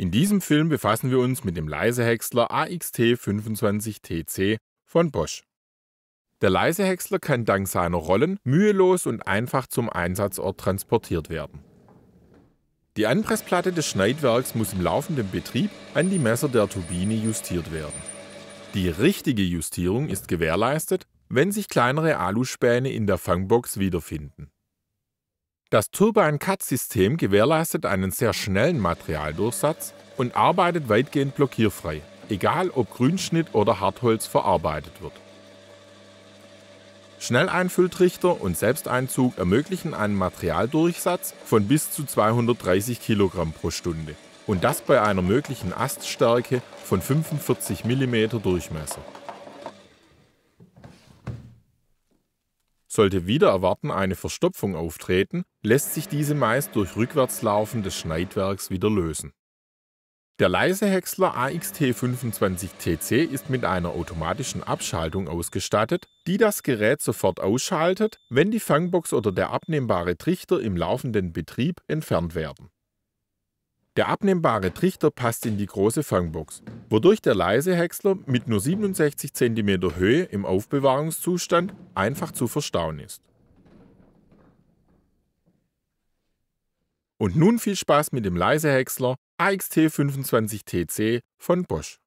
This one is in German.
In diesem Film befassen wir uns mit dem Leisehäcksler AXT25TC von Bosch. Der Leisehäcksler kann dank seiner Rollen mühelos und einfach zum Einsatzort transportiert werden. Die Anpressplatte des Schneidwerks muss im laufenden Betrieb an die Messer der Turbine justiert werden. Die richtige Justierung ist gewährleistet, wenn sich kleinere Aluspäne in der Fangbox wiederfinden. Das turbine cut system gewährleistet einen sehr schnellen Materialdurchsatz und arbeitet weitgehend blockierfrei, egal ob Grünschnitt oder Hartholz verarbeitet wird. Schnelleinfülltrichter und Selbsteinzug ermöglichen einen Materialdurchsatz von bis zu 230 kg pro Stunde und das bei einer möglichen Aststärke von 45 mm Durchmesser. Sollte wieder erwarten eine Verstopfung auftreten, lässt sich diese meist durch Rückwärtslaufen des Schneidwerks wieder lösen. Der leise Häcksler AXT25TC ist mit einer automatischen Abschaltung ausgestattet, die das Gerät sofort ausschaltet, wenn die Fangbox oder der abnehmbare Trichter im laufenden Betrieb entfernt werden der abnehmbare Trichter passt in die große Fangbox, wodurch der leise Häcksler mit nur 67 cm Höhe im Aufbewahrungszustand einfach zu verstauen ist. Und nun viel Spaß mit dem Leisehäcksler AXT25TC von Bosch.